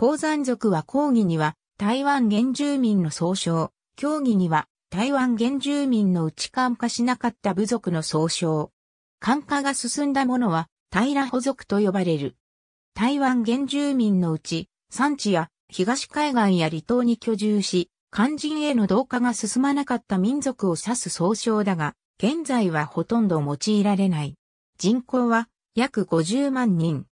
鉱山族は抗議には台湾原住民の総称、協議には台湾原住民の内観化しなかった部族の総称。観化が進んだものは平保族と呼ばれる。台湾原住民のうち、産地や東海岸や離島に居住し、肝心への同化が進まなかった民族を指す総称だが、現在はほとんど用いられない。人口は約50万人。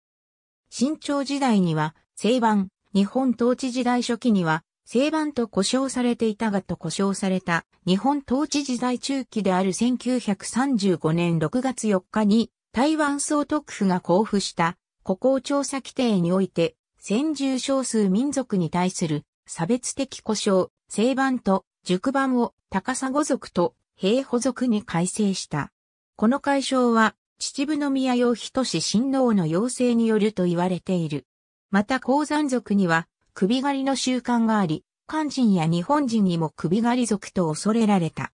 新朝時代には、西番、日本統治時代初期には、正番と呼称されていたがと呼称された日本統治時代中期である1935年6月4日に台湾総督府が交付した古交調査規定において先住少数民族に対する差別的呼称、正番と熟番を高砂族と平保族に改正した。この解消は秩父宮洋人志親王の要請によると言われている。また鉱山族には首狩りの習慣があり、漢人や日本人にも首狩り族と恐れられた。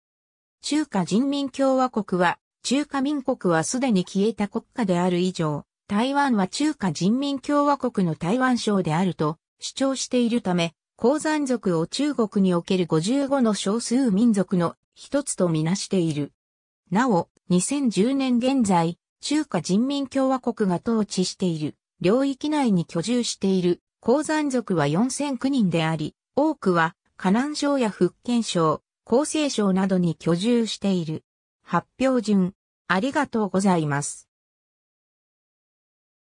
中華人民共和国は、中華民国はすでに消えた国家である以上、台湾は中華人民共和国の台湾省であると主張しているため、鉱山族を中国における55の少数民族の一つとみなしている。なお、2010年現在、中華人民共和国が統治している領域内に居住している鉱山族は4009人であり、多くは、河南省や福建省、厚生省などに居住している。発表順、ありがとうございます。